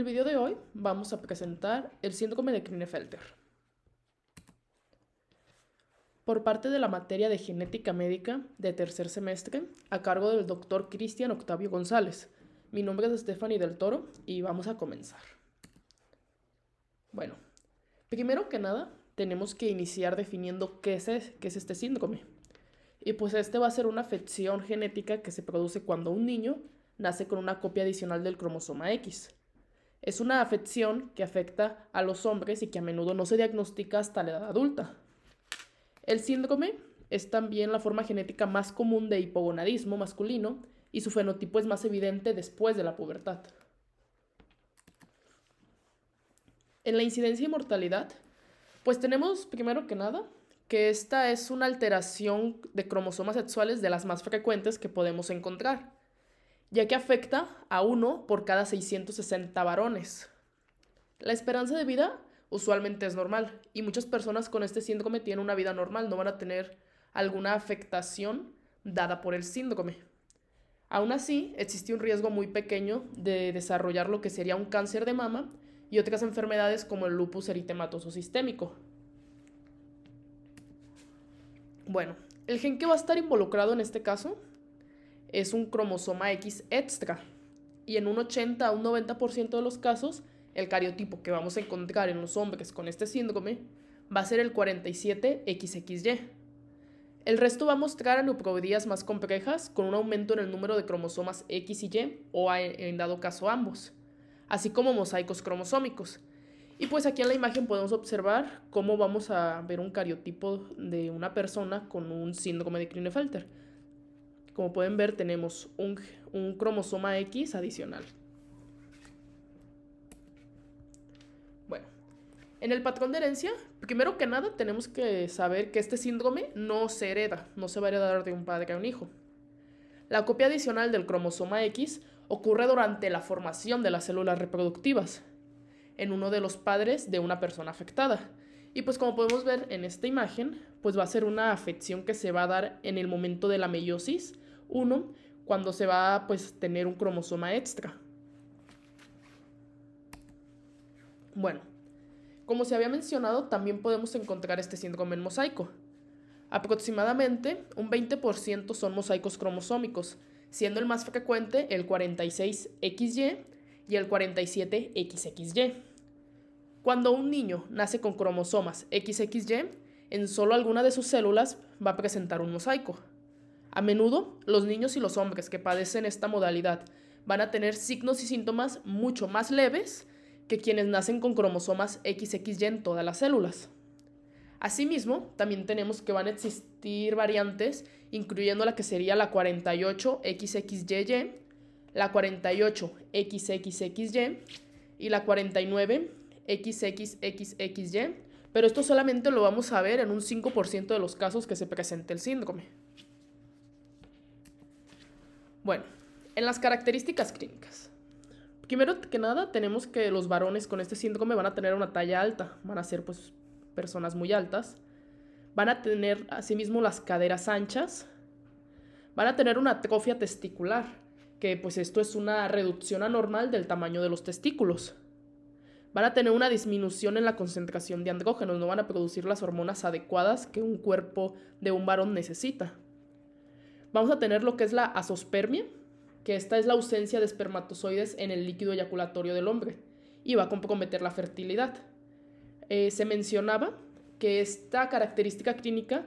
el video de hoy vamos a presentar el síndrome de Klinefelter. Por parte de la materia de genética médica de tercer semestre, a cargo del doctor Cristian Octavio González. Mi nombre es Stephanie del Toro y vamos a comenzar. Bueno, primero que nada, tenemos que iniciar definiendo qué es, qué es este síndrome. Y pues este va a ser una afección genética que se produce cuando un niño nace con una copia adicional del cromosoma X es una afección que afecta a los hombres y que a menudo no se diagnostica hasta la edad adulta. El síndrome es también la forma genética más común de hipogonadismo masculino y su fenotipo es más evidente después de la pubertad. En la incidencia y mortalidad, pues tenemos primero que nada que esta es una alteración de cromosomas sexuales de las más frecuentes que podemos encontrar ya que afecta a uno por cada 660 varones. La esperanza de vida usualmente es normal y muchas personas con este síndrome tienen una vida normal, no van a tener alguna afectación dada por el síndrome. Aún así, existe un riesgo muy pequeño de desarrollar lo que sería un cáncer de mama y otras enfermedades como el lupus eritematoso sistémico. Bueno, el gen que va a estar involucrado en este caso es un cromosoma X extra. Y en un 80 a un 90% de los casos, el cariotipo que vamos a encontrar en los hombres con este síndrome va a ser el 47XXY. El resto va a mostrar aneuploidías más complejas con un aumento en el número de cromosomas X y Y o en dado caso ambos, así como mosaicos cromosómicos. Y pues aquí en la imagen podemos observar cómo vamos a ver un cariotipo de una persona con un síndrome de Klinefelter. Como pueden ver, tenemos un, cromosoma X adicional. Bueno, en el patrón de herencia, primero que nada tenemos que saber que este síndrome no se hereda, no se va a heredar de un padre a un hijo. La copia adicional del cromosoma X ocurre durante la formación de las células reproductivas en uno de los padres de una persona afectada. Y pues como podemos ver en esta imagen, pues va a ser una afección que se va a dar en el momento de la meiosis uno, cuando se va pues, a tener un cromosoma extra. Bueno, como se había mencionado, también podemos encontrar este síndrome en mosaico. Aproximadamente un 20% son mosaicos cromosómicos, siendo el más frecuente el 46XY y el 47XXY. Cuando un niño nace con cromosomas XXY, en solo alguna de sus células va a presentar un mosaico. A menudo, los niños y los hombres que padecen esta modalidad van a tener signos y síntomas mucho más leves que quienes nacen con cromosomas XXY en todas las células. Asimismo, también tenemos que van a existir variantes, incluyendo la que sería la 48XXYY, la 48XXXY y la 49XXXXY, pero esto solamente lo vamos a ver en un 5% de los casos que se presente el síndrome. Bueno, en las características clínicas. Primero que nada, tenemos que los varones con este síndrome van a tener una talla alta, van a ser pues personas muy altas, van a tener asimismo las caderas anchas, van a tener una atrofia testicular, que pues esto es una reducción anormal del tamaño de los testículos. Van a tener una disminución en la concentración de andrógenos, no van a producir las hormonas adecuadas que un cuerpo de un varón necesita Vamos a tener lo que es la asospermia, que esta es la ausencia de espermatozoides en el líquido eyaculatorio del hombre y va a comprometer la fertilidad. Eh, se mencionaba que esta característica clínica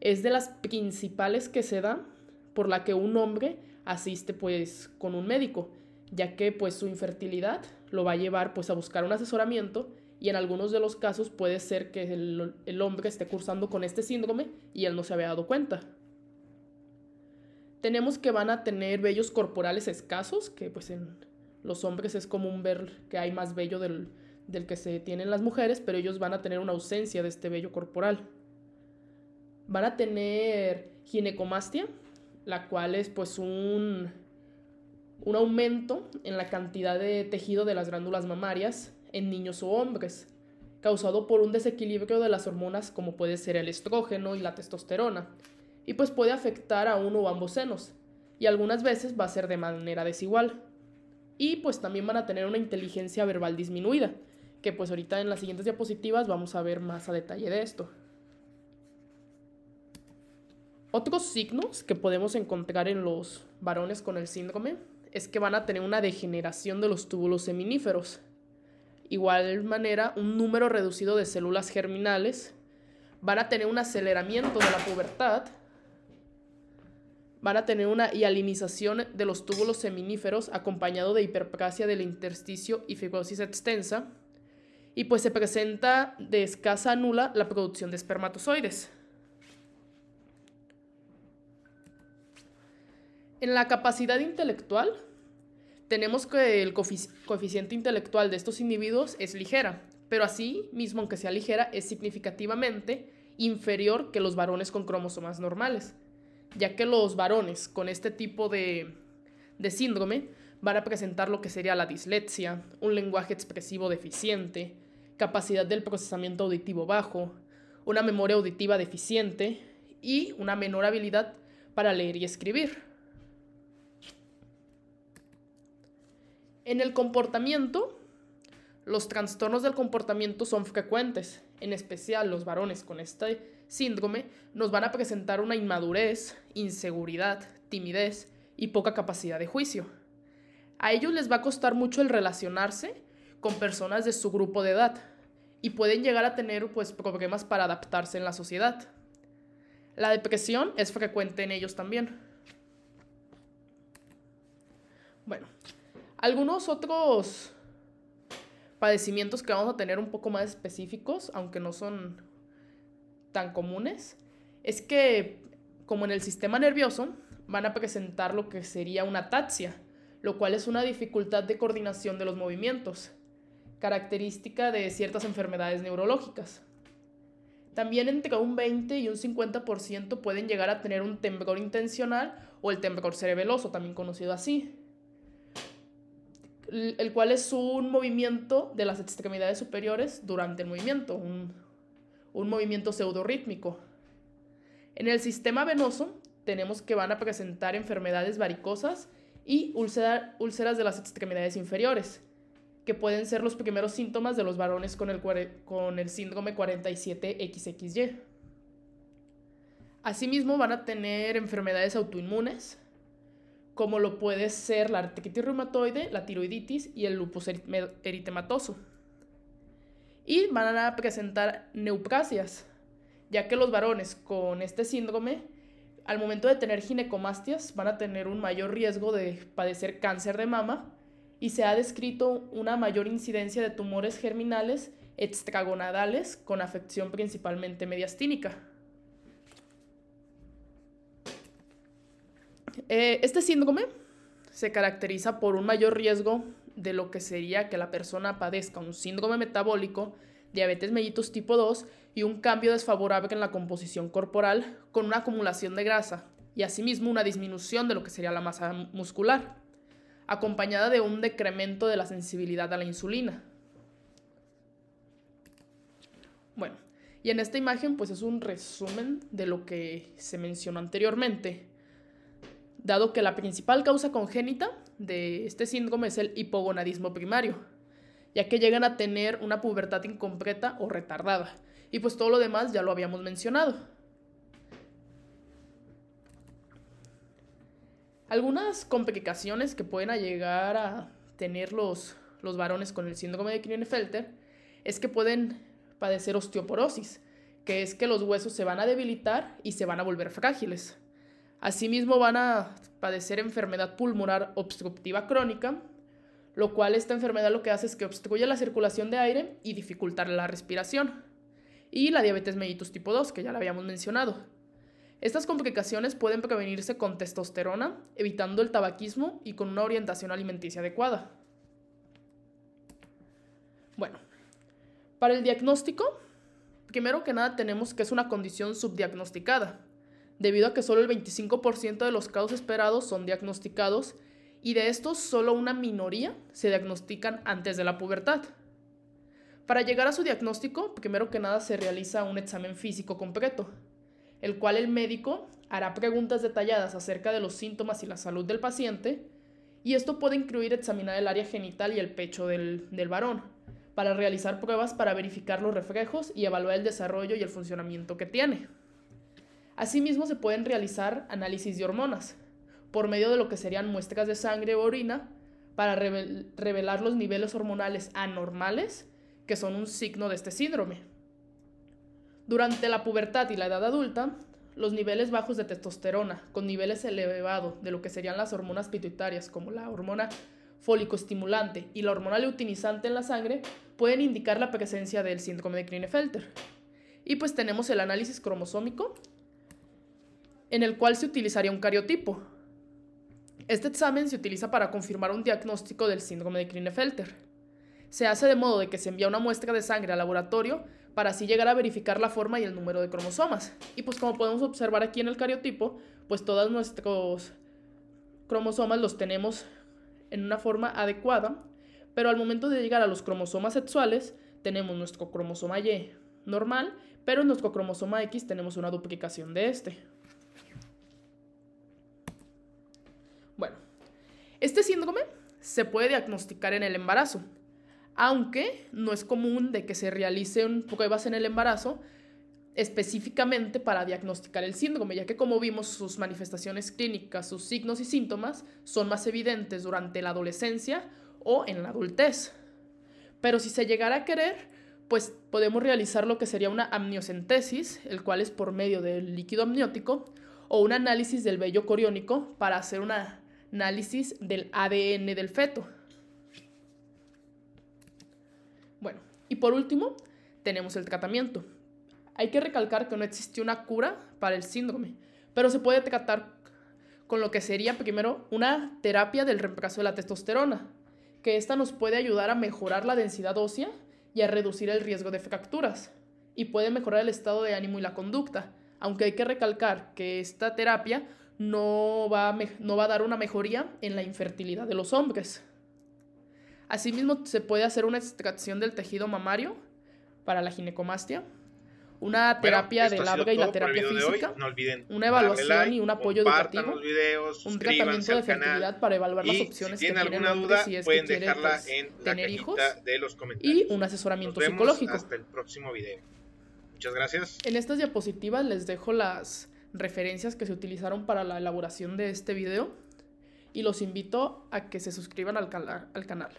es de las principales que se da por la que un hombre asiste pues con un médico, ya que pues su infertilidad lo va a llevar pues a buscar un asesoramiento y en algunos de los casos puede ser que el, el hombre esté cursando con este síndrome y él no se había dado cuenta. Tenemos que van a tener vellos corporales escasos, que pues en los hombres es común ver que hay más vello del, que se tienen las mujeres, pero ellos van a tener una ausencia de este vello corporal. Van a tener ginecomastia, la cual es pues un, un aumento en la cantidad de tejido de las glándulas mamarias en niños o hombres, causado por un desequilibrio de las hormonas como puede ser el estrógeno y la testosterona y pues puede afectar a uno o ambos senos, y algunas veces va a ser de manera desigual. Y pues también van a tener una inteligencia verbal disminuida, que pues ahorita en las siguientes diapositivas vamos a ver más a detalle de esto. Otros signos que podemos encontrar en los varones con el síndrome es que van a tener una degeneración de los túbulos seminíferos. Igual manera, un número reducido de células germinales. Van a tener un aceleramiento de la pubertad van a tener una hialinización de los túbulos seminíferos acompañado de hiperplasia del intersticio y fibrosis extensa. Y pues se presenta de escasa a nula la producción de espermatozoides. En la capacidad intelectual, tenemos que el coeficiente intelectual de estos individuos es ligera, pero así mismo, aunque sea ligera, es significativamente inferior que los varones con cromosomas normales ya que los varones con este tipo de, de síndrome van a presentar lo que sería la dislexia, un lenguaje expresivo deficiente, capacidad del procesamiento auditivo bajo, una memoria auditiva deficiente y una menor habilidad para leer y escribir. En el comportamiento, los trastornos del comportamiento son frecuentes, en especial los varones con este síndrome nos van a presentar una inmadurez, inseguridad, timidez y poca capacidad de juicio. A ellos les va a costar mucho el relacionarse con personas de su grupo de edad y pueden llegar a tener pues, problemas para adaptarse en la sociedad. La depresión es frecuente en ellos también. Bueno, algunos otros padecimientos que vamos a tener un poco más específicos, aunque no son tan comunes es que, como en el sistema nervioso, van a presentar lo que sería una taxia, lo cual es una dificultad de coordinación de los movimientos, característica de ciertas enfermedades neurológicas. También entre un 20 y un 50% pueden llegar a tener un temblor intencional o el temblor cerebeloso, también conocido así, el cual es un movimiento de las extremidades superiores durante el movimiento, un, un movimiento pseudorítmico. En el sistema venoso tenemos que van a presentar enfermedades varicosas y úlceras de las extremidades inferiores, que pueden ser los primeros síntomas de los varones con el, con el síndrome 47XXY. Asimismo van a tener enfermedades autoinmunes, como lo puede ser la artritis reumatoide, la tiroiditis y el lupus eritematoso y van a presentar neoplasias, ya que los varones con este síndrome, al momento de tener ginecomastias, van a tener un mayor riesgo de padecer cáncer de mama y se ha descrito una mayor incidencia de tumores germinales extragonadales con afección principalmente mediastínica. Eh, este síndrome se caracteriza por un mayor riesgo de lo que sería que la persona padezca un síndrome metabólico, diabetes mellitus tipo 2 y un cambio desfavorable en la composición corporal con una acumulación de grasa y asimismo una disminución de lo que sería la masa muscular, acompañada de un decremento de la sensibilidad a la insulina. Bueno, y en esta imagen pues es un resumen de lo que se mencionó anteriormente dado que la principal causa congénita de este síndrome es el hipogonadismo primario, ya que llegan a tener una pubertad incompleta o retardada. Y pues todo lo demás ya lo habíamos mencionado. Algunas complicaciones que pueden llegar a tener los, los varones con el síndrome de Klinefelter es que pueden padecer osteoporosis, que es que los huesos se van a debilitar y se van a volver frágiles. Asimismo van a padecer enfermedad pulmonar obstructiva crónica, lo cual esta enfermedad lo que hace es que obstruye la circulación de aire y dificultar la respiración. Y la diabetes mellitus tipo 2, que ya la habíamos mencionado. Estas complicaciones pueden prevenirse con testosterona, evitando el tabaquismo y con una orientación alimenticia adecuada. Bueno, para el diagnóstico, primero que nada tenemos que es una condición subdiagnosticada debido a que solo el 25% de los casos esperados son diagnosticados y de estos solo una minoría se diagnostican antes de la pubertad. Para llegar a su diagnóstico, primero que nada se realiza un examen físico completo, el cual el médico hará preguntas detalladas acerca de los síntomas y la salud del paciente, y esto puede incluir examinar el área genital y el pecho del, varón, para realizar pruebas para verificar los reflejos y evaluar el desarrollo y el funcionamiento que tiene. Asimismo, se pueden realizar análisis de hormonas por medio de lo que serían muestras de sangre o orina para revelar los niveles hormonales anormales que son un signo de este síndrome. Durante la pubertad y la edad adulta, los niveles bajos de testosterona con niveles elevados de lo que serían las hormonas pituitarias como la hormona estimulante y la hormona leutinizante en la sangre pueden indicar la presencia del síndrome de Klinefelter. Y pues tenemos el análisis cromosómico, en el cual se utilizaría un cariotipo. Este examen se utiliza para confirmar un diagnóstico del síndrome de Klinefelter. Se hace de modo de que se envía una muestra de sangre al laboratorio para así llegar a verificar la forma y el número de cromosomas. Y pues como podemos observar aquí en el cariotipo, pues todos nuestros cromosomas los tenemos en una forma adecuada, pero al momento de llegar a los cromosomas sexuales, tenemos nuestro cromosoma Y normal, pero en nuestro cromosoma X tenemos una duplicación de este. Bueno, este síndrome se puede diagnosticar en el embarazo, aunque no es común de que se realice de base en el embarazo específicamente para diagnosticar el síndrome, ya que como vimos sus manifestaciones clínicas, sus signos y síntomas son más evidentes durante la adolescencia o en la adultez. Pero si se llegara a querer, pues podemos realizar lo que sería una amniocentesis, el cual es por medio del líquido amniótico, o un análisis del vello coriónico para hacer una análisis del ADN del feto. Bueno, y por último, tenemos el tratamiento. Hay que recalcar que no existe una cura para el síndrome, pero se puede tratar con lo que sería primero una terapia del reemplazo de la testosterona, que esta nos puede ayudar a mejorar la densidad ósea y a reducir el riesgo de fracturas, y puede mejorar el estado de ánimo y la conducta, aunque hay que recalcar que esta terapia no va, a dar una mejoría en la infertilidad de los hombres. Asimismo, se puede hacer una extracción del tejido mamario para la ginecomastia, una terapia de labra y la terapia física, una evaluación y un apoyo educativo, un tratamiento de fertilidad para evaluar las opciones si que tienen alguna duda, si pueden pues, en la tener hijos de los comentarios. y un asesoramiento psicológico. Hasta el próximo video. Muchas gracias. En estas diapositivas les dejo las referencias que se utilizaron para la elaboración de este video y los invito a que se suscriban al, al canal.